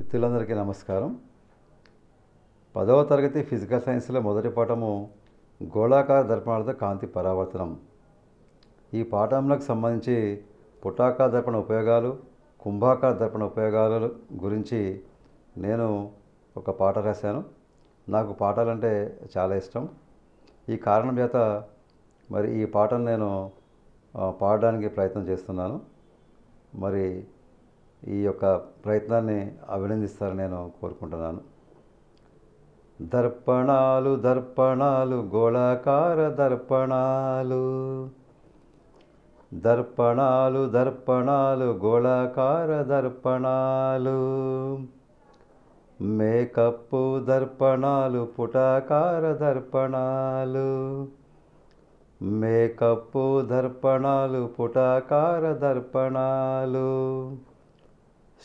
మిత్రులందరికీ నమస్కారం పదవ తరగతి ఫిజికల్ సైన్స్లో మొదటి పాఠము గోళాకార దర్పణాలతో కాంతి పరావర్తనం ఈ పాఠంలకు సంబంధించి పుటాకార దర్పణ ఉపయోగాలు కుంభాకార దర్పణ ఉపయోగాల గురించి నేను ఒక పాట రాశాను నాకు పాఠాలంటే చాలా ఇష్టం ఈ కారణం చేత మరి ఈ పాటను నేను పాడడానికి ప్రయత్నం చేస్తున్నాను మరి ఈ యొక్క ప్రయత్నాన్ని అభినందిస్తారని నేను కోరుకుంటున్నాను దర్పణాలు దర్పణాలు గోళాకార దర్పణాలు దర్పణాలు దర్పణాలు గోళాకార దర్పణాలు మేకప్పు దర్పణాలు పుటాకార దర్పణాలు మేకప్పు దర్పణాలు పుటాకార దర్పణాలు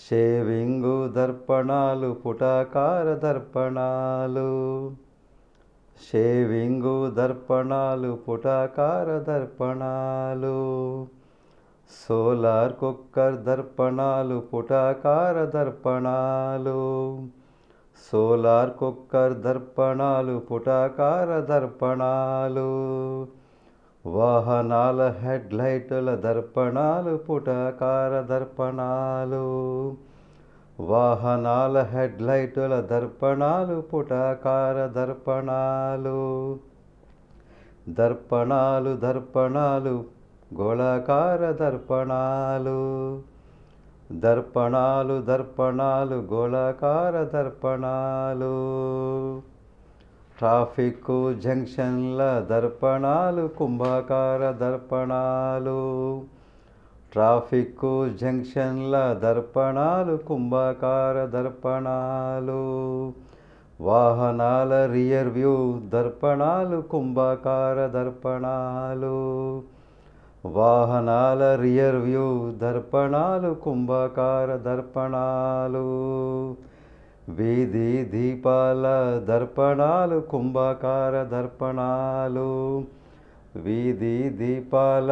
షేవింగు దర్పణాలు పుటాకార దర్పణాలు షేవింగు దర్పణాలు పుటాకార దర్పణాలు సోలార్ కుక్కర్ దర్పణాలు పుటాకార దర్పణాలు సోలార్ కుక్కర్ దర్పణాలు పుటాకార దర్పణాలు వాహనాల హెడ్లైటుల దర్పణాలు పుటకార దర్పణాలు వాహనాల హెడ్లైటుల దర్పణాలు పుటకార దర్పణాలు దర్పణాలు దర్పణాలు గోళాకార దర్పణాలు దర్పణాలు దర్పణాలు గోళాకార దర్పణాలు ట్రాఫిక్ జంక్షన్ల దర్పణాలు కుంభాకార దర్పణాలు ట్రాఫిక్ జంక్షన్ల దర్పణాలు కుంభాకార దర్పణాలు వాహనాల రియర్ వ్యూ దర్పణాలు కుంభాకార దర్పణాలు వాహనాల రియర్ వ్యూ దర్పణాలు కుంభాకార దర్పణాలు వేది దీపాల దర్పణాలు కుంభాకార దర్పణాలు వీధి దీపాల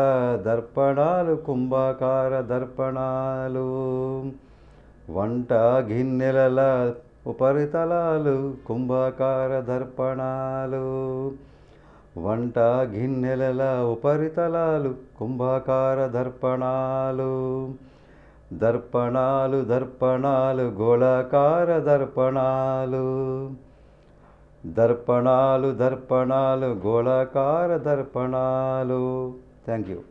దర్పణాలు కుంభాకార దర్పణాలు వంట గిన్నెలల ఉపరితలాలు కుంభాకార దర్పణాలు వంట గిన్నెలల ఉపరితలాలు కుంభాకార దర్పణాలు దర్పణాలు దర్పణాలు గోళాకార దర్పణాలు దర్పణాలు దర్పణాలు గోళాకార దర్పణాలు థ్యాంక్ యూ